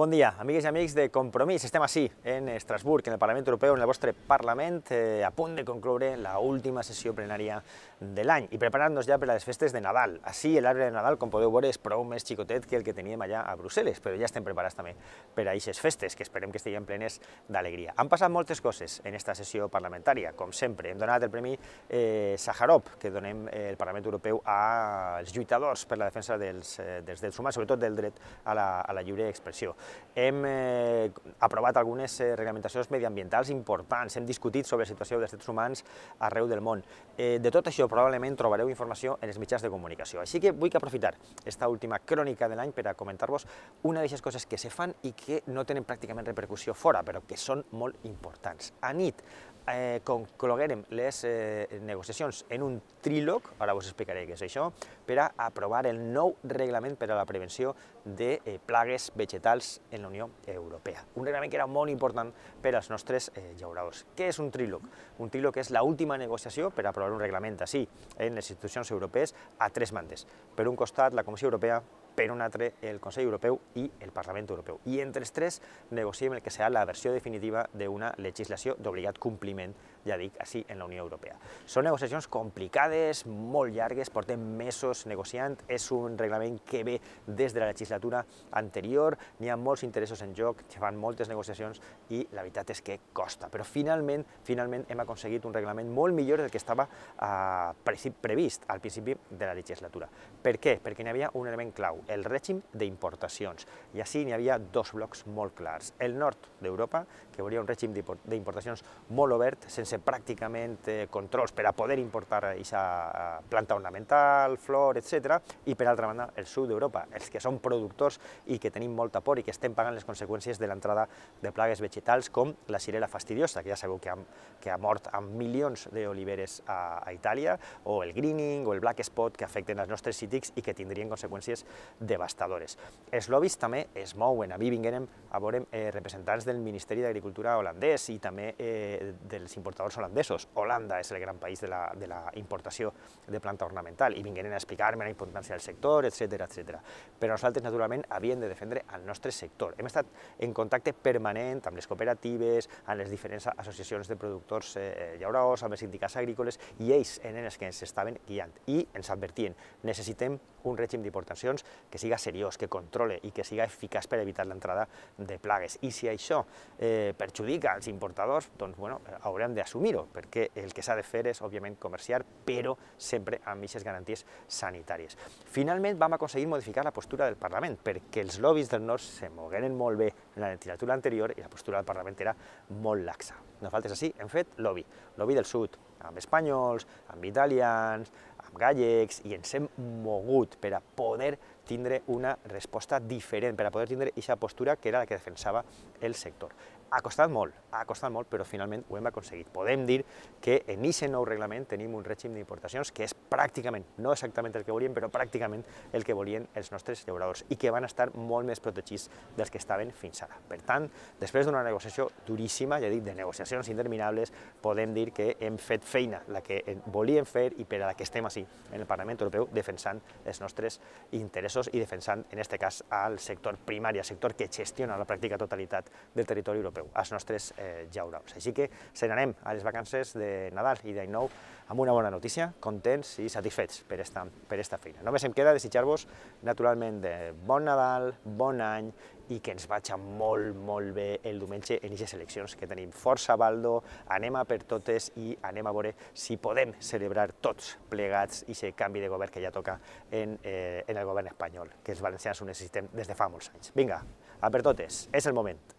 Bon dia, amigues i amics de Compromís. Estem així, en Estrasburg, en el Parlament Europeu, en el vostre Parlament, eh, a punt de concloure la última sessió plenària de l'any i preparant-nos ja per a les festes de Nadal. Així, l'arbre de Nadal, com podeu veure, és prou més xicotet que el que teníem allà a Brussel·les, però ja estem preparats també per a aquestes festes, que esperem que estiguin plenes d'alegria. Han passat moltes coses en aquesta sessió parlamentària, com sempre. Hem donat el Premi eh, Saharov, que donem eh, el Parlament Europeu als lluitadors per la defensa dels, eh, dels drets humans, sobretot del dret a la, a la lliure expressió hem eh, aprovat algunes eh, reglamentacions mediambientals importants, hem discutit sobre la situació dels drets humans arreu del món. Eh, de tot això probablement trobareu informació en els mitjans de comunicació. Així que vull que aprofitar esta última crònica de l'any per a comentar-vos una d'aquestes coses que se fan i que no tenen pràcticament repercussió fora, però que són molt importants. A nit, eh, les eh, negociacions en un tríloc, ara us explicaré què és això, per a aprovar el nou reglament per a la prevenció de eh, plagues vegetals en la Unió Europea. Un reglament que era molt important per als nostres eh, llauradors. Què és un tríloc? Un tríloc és l'última negociació per a aprovar un reglament així en les institucions europees a tres mandes. Per un costat, la Comissió Europea, per un altre el Consell Europeu i el Parlament Europeu. I entre els tres negociem el que serà la versió definitiva d'una legislació d'obligat compliment ja dic, així en la Unió Europea. Són negociacions complicades, molt llargues, portem mesos negociant, és un reglament que ve des de la legislatura anterior, n'hi ha molts interessos en joc, se fan moltes negociacions i la veritat és que costa. Però finalment, finalment hem aconseguit un reglament molt millor del que estava eh, previst al principi de la legislatura. Per què? Perquè n'hi havia un element clau, el règim d'importacions. I així n'hi havia dos blocs molt clars. El nord d'Europa, que volia un règim d'importacions molt obert, sense sense pràcticament eh, controls per a poder importar aquesta planta ornamental, flor, etc. I per altra banda, el sud d'Europa, els que són productors i que tenim molta por i que estem pagant les conseqüències de l'entrada de plagues vegetals com la cirera fastidiosa, que ja sabeu que ha, que ha mort amb milions d'oliveres a, a Itàlia, o el greening o el black spot que afecten els nostres cítics i que tindrien conseqüències devastadores. Els lobbies també es mouen. A mi vinguem a veure eh, representants del Ministeri d'Agricultura holandès i també eh, dels importants importadors holandesos. Holanda és el gran país de la, de la importació de planta ornamental i vingueren a explicar-me la importància del sector, etc etc. Però nosaltres, naturalment, havíem de defendre el nostre sector. Hem estat en contacte permanent amb les cooperatives, amb les diferents associacions de productors eh, eh amb els sindicats agrícoles, i ells eren els que ens estaven guiant i ens advertien, necessitem un règim d'importacions que siga seriós, que controle i que siga eficaç per evitar l'entrada de plagues. I si això eh, perjudica els importadors, doncs bueno, haurem d'assumir-ho, perquè el que s'ha de fer és, òbviament, comerciar, però sempre amb aquestes garanties sanitàries. Finalment, vam aconseguir modificar la postura del Parlament, perquè els lobbies del nord se mogueren molt bé en la legislatura anterior i la postura del Parlament era molt laxa. Nosaltres així hem fet lobby, lobby del sud, amb espanyols, amb italians, amb gallecs, i ens hem mogut per a poder tindre una resposta diferent, per a poder tindre aquesta postura que era la que defensava el sector. Ha costat molt, ha costat molt, però finalment ho hem aconseguit. Podem dir que en aquest nou reglament tenim un règim d'importacions que és pràcticament, no exactament el que volien, però pràcticament el que volien els nostres llauradors i que van estar molt més protegits dels que estaven fins ara. Per tant, després d'una negociació duríssima, ja dic, de negociacions interminables, podem dir que hem fet feina, la que volíem fer i per a la que estem així en el Parlament Europeu defensant els nostres interessos interessos i defensant, en aquest cas, al sector primari, el sector que gestiona la pràctica totalitat del territori europeu, els nostres eh, jaurals. Així que se n'anem a les vacances de Nadal i d'any nou amb una bona notícia, contents i satisfets per esta, per esta feina. Només em queda desitjar-vos, naturalment, de bon Nadal, bon any i que ens vagi molt, molt bé el diumenge en aquestes eleccions, que tenim força baldo, anem a per totes i anem a veure si podem celebrar tots plegats i aquest canvi de govern que ja toca en, eh, en el govern espanyol, que els valencians ho necessitem des de fa molts anys. Vinga, a per totes, és el moment.